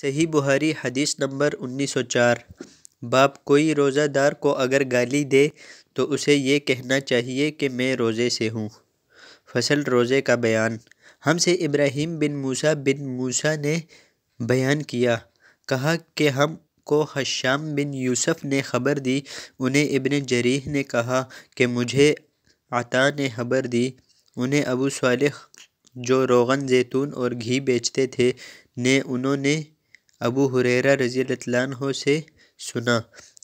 सही बुहारी हदीस नंबर उन्नीस सौ चार बाप कोई रोज़ादार को अगर गाली दे तो उसे ये कहना चाहिए कि मैं रोज़े से हूँ फसल रोज़े का बयान हमसे इब्राहिम बिन मूसा बिन मूसा ने बयान किया कहा कि हम को हश्याम बिन यूसुफ ने खबर दी उन्हें इब्न जरीह ने कहा कि मुझे आता ने खबर दी उन्हें अबू सालिख जो रोगन जैतून और घी बेचते थे ने उन्होंने अबू हुरेरा रज़ी से सुना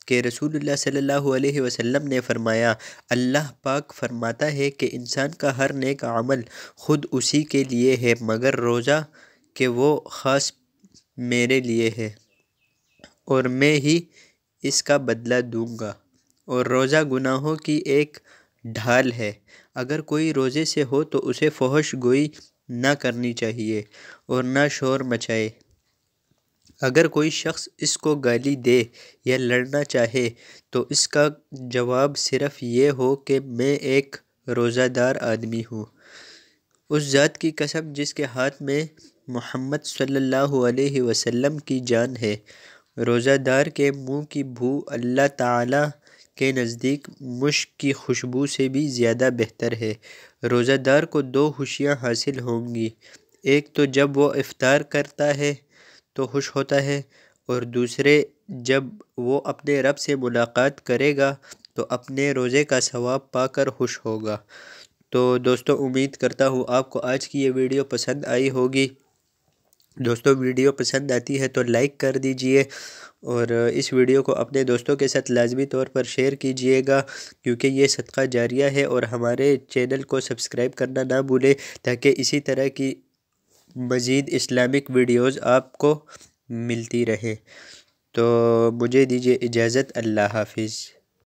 के रसूल सल्लल्लाहु अलैहि वसल्लम ने फ़रमाया अल्लाह पाक फ़रमाता है कि इंसान का हर नेक अमल ख़ुद उसी के लिए है मगर रोज़ा के वो ख़ास मेरे लिए है और मैं ही इसका बदला दूंगा और रोज़ा गुनाहों की एक ढाल है अगर कोई रोज़े से हो तो उसे फोहश गोई ना करनी चाहिए और ना शोर मचाए अगर कोई शख्स इसको गाली दे या लड़ना चाहे तो इसका जवाब सिर्फ ये हो कि मैं एक रोज़ादार आदमी हूँ उस ज़ात की कसम जिसके हाथ में मोहम्मद सल्लल्लाहु अलैहि वसल्लम की जान है रोज़ादार के मुंह की भू अल्लाह ताला के नज़दीक मुश्क की खुशबू से भी ज़्यादा बेहतर है रोज़ादार को दो खुशियाँ हासिल होंगी एक तो जब वो इफ़ार करता है तो खुश होता है और दूसरे जब वो अपने रब से मुलाकात करेगा तो अपने रोज़े का सवाब पाकर खुश होगा तो दोस्तों उम्मीद करता हूँ आपको आज की ये वीडियो पसंद आई होगी दोस्तों वीडियो पसंद आती है तो लाइक कर दीजिए और इस वीडियो को अपने दोस्तों के साथ लाजमी तौर पर शेयर कीजिएगा क्योंकि ये सदका जारिया है और हमारे चैनल को सब्सक्राइब करना ना भूलें ताकि इसी तरह की मज़ीद इस्लामिक वीडियोज़ आपको मिलती रहे तो मुझे दीजिए इजाज़त अल्लाह हाफ़िज़